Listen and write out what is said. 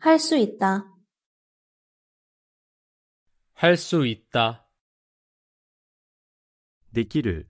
할 수 있다. 할 수 있다. できる